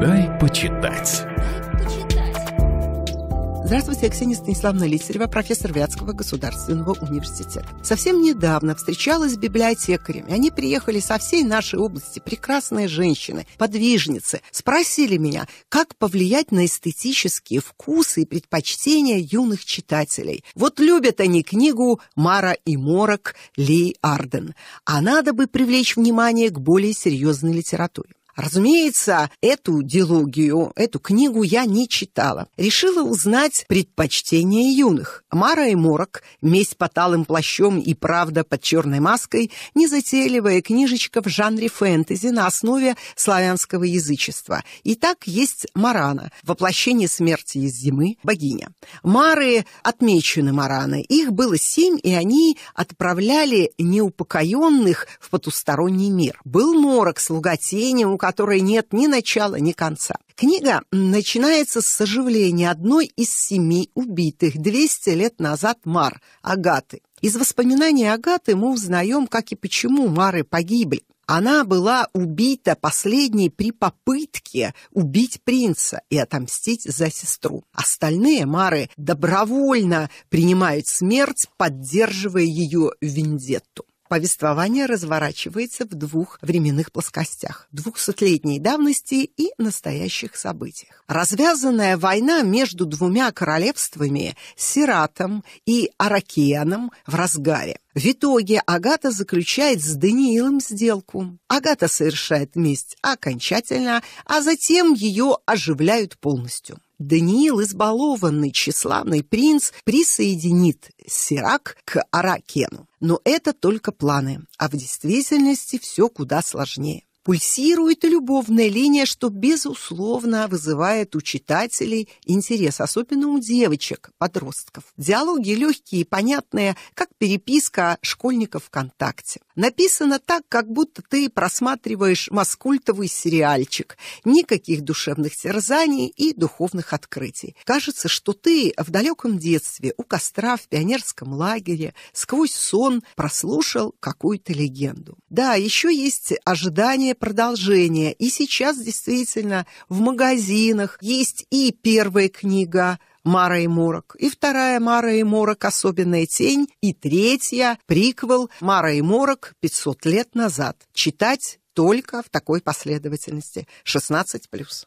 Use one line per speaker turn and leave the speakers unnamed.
Дай почитать. Здравствуйте, я Ксения Станиславна Лицарева, профессор Вятского государственного университета. Совсем недавно встречалась с библиотекарями. Они приехали со всей нашей области, прекрасные женщины, подвижницы. Спросили меня, как повлиять на эстетические вкусы и предпочтения юных читателей. Вот любят они книгу «Мара и морок» Ли Арден. А надо бы привлечь внимание к более серьезной литературе. Разумеется, эту диалогию, эту книгу я не читала. Решила узнать предпочтения юных. Мара и Морок, «Месть под алым плащом и правда под черной маской», незатейливая книжечка в жанре фэнтези на основе славянского язычества. Итак, есть Марана, воплощение смерти из зимы, богиня. Мары отмечены Мараны. Их было семь, и они отправляли неупокоенных в потусторонний мир. Был Морок, слуга тени, у которой нет ни начала, ни конца. Книга начинается с оживления одной из семи убитых 200 лет назад Мар, Агаты. Из воспоминаний Агаты мы узнаем, как и почему Мары погибли. Она была убита последней при попытке убить принца и отомстить за сестру. Остальные мары добровольно принимают смерть, поддерживая ее вендетту. Повествование разворачивается в двух временных плоскостях – двухсотлетней давности и настоящих событиях. Развязанная война между двумя королевствами – Сиратом и Аракианом в разгаре. В итоге Агата заключает с Даниилом сделку. Агата совершает месть окончательно, а затем ее оживляют полностью. Даниил, избалованный тщеславный принц, присоединит Сирак к Аракену. Но это только планы, а в действительности все куда сложнее пульсирует любовная линия, что, безусловно, вызывает у читателей интерес, особенно у девочек, подростков. Диалоги легкие и понятные, как переписка школьников ВКонтакте. Написано так, как будто ты просматриваешь маскультовый сериальчик. Никаких душевных терзаний и духовных открытий. Кажется, что ты в далеком детстве у костра в пионерском лагере сквозь сон прослушал какую-то легенду. Да, еще есть ожидание продолжение. И сейчас действительно в магазинах есть и первая книга Мара и Морок. И вторая Мара и Морок «Особенная тень». И третья приквел Мара и Морок 500 лет назад. Читать только в такой последовательности. 16 плюс.